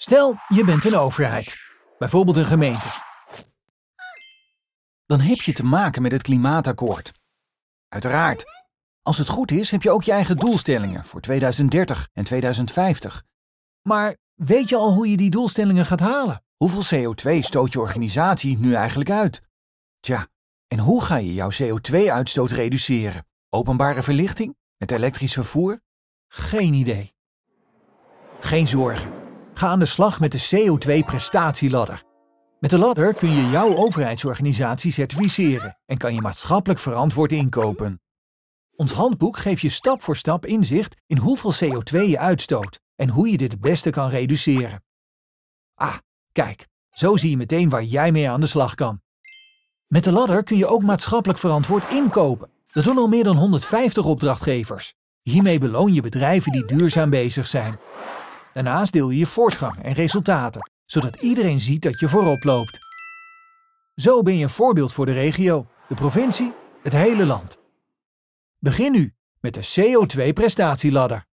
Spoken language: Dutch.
Stel, je bent een overheid, bijvoorbeeld een gemeente. Dan heb je te maken met het klimaatakkoord. Uiteraard. Als het goed is, heb je ook je eigen doelstellingen voor 2030 en 2050. Maar weet je al hoe je die doelstellingen gaat halen? Hoeveel CO2 stoot je organisatie nu eigenlijk uit? Tja, en hoe ga je jouw CO2-uitstoot reduceren? Openbare verlichting? Het elektrisch vervoer? Geen idee. Geen zorgen. Ga aan de slag met de CO2-prestatieladder. Met de ladder kun je jouw overheidsorganisatie certificeren en kan je maatschappelijk verantwoord inkopen. Ons handboek geeft je stap voor stap inzicht in hoeveel CO2 je uitstoot en hoe je dit het beste kan reduceren. Ah, kijk, zo zie je meteen waar jij mee aan de slag kan. Met de ladder kun je ook maatschappelijk verantwoord inkopen. Dat doen al meer dan 150 opdrachtgevers. Hiermee beloon je bedrijven die duurzaam bezig zijn. Daarnaast deel je je voortgang en resultaten, zodat iedereen ziet dat je voorop loopt. Zo ben je een voorbeeld voor de regio, de provincie, het hele land. Begin nu met de CO2-prestatieladder.